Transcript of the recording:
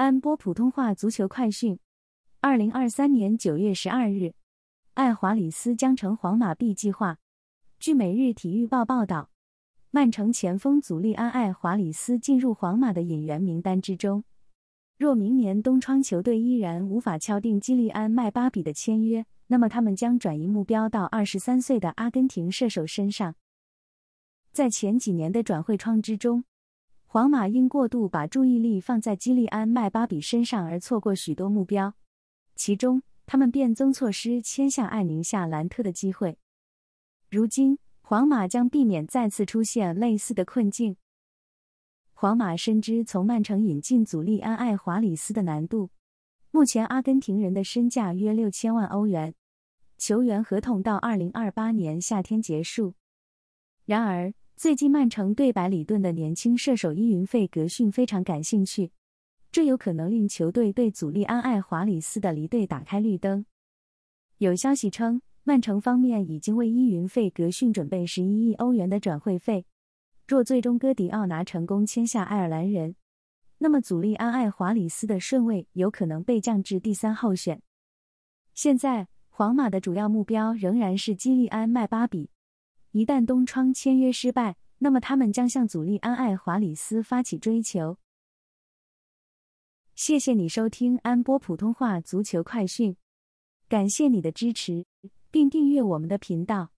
安播普通话足球快讯：二零二三年九月十二日，爱华里斯将成皇马 B 计划。据《每日体育报》报道，曼城前锋祖利安·爱华里斯进入皇马的引援名单之中。若明年冬窗球队依然无法敲定基利安·麦巴比的签约，那么他们将转移目标到二十三岁的阿根廷射手身上。在前几年的转会窗之中。皇马因过度把注意力放在基利安·麦巴比身上而错过许多目标，其中他们便增措施签下艾宁·夏兰特的机会。如今，皇马将避免再次出现类似的困境。皇马深知从曼城引进祖利安·爱华里斯的难度，目前阿根廷人的身价约六千万欧元，球员合同到二零二八年夏天结束。然而，最近，曼城对白里顿的年轻射手伊云费格逊非常感兴趣，这有可能令球队对祖利安艾华里斯的离队打开绿灯。有消息称，曼城方面已经为伊云费格逊准备十一亿欧元的转会费。若最终戈迪奥拿成功签下爱尔兰人，那么祖利安艾华里斯的顺位有可能被降至第三候选。现在，皇马的主要目标仍然是基利安麦巴比。一旦东窗签约失败，那么他们将向祖利安·爱华里斯发起追求。谢谢你收听安波普通话足球快讯，感谢你的支持，并订阅我们的频道。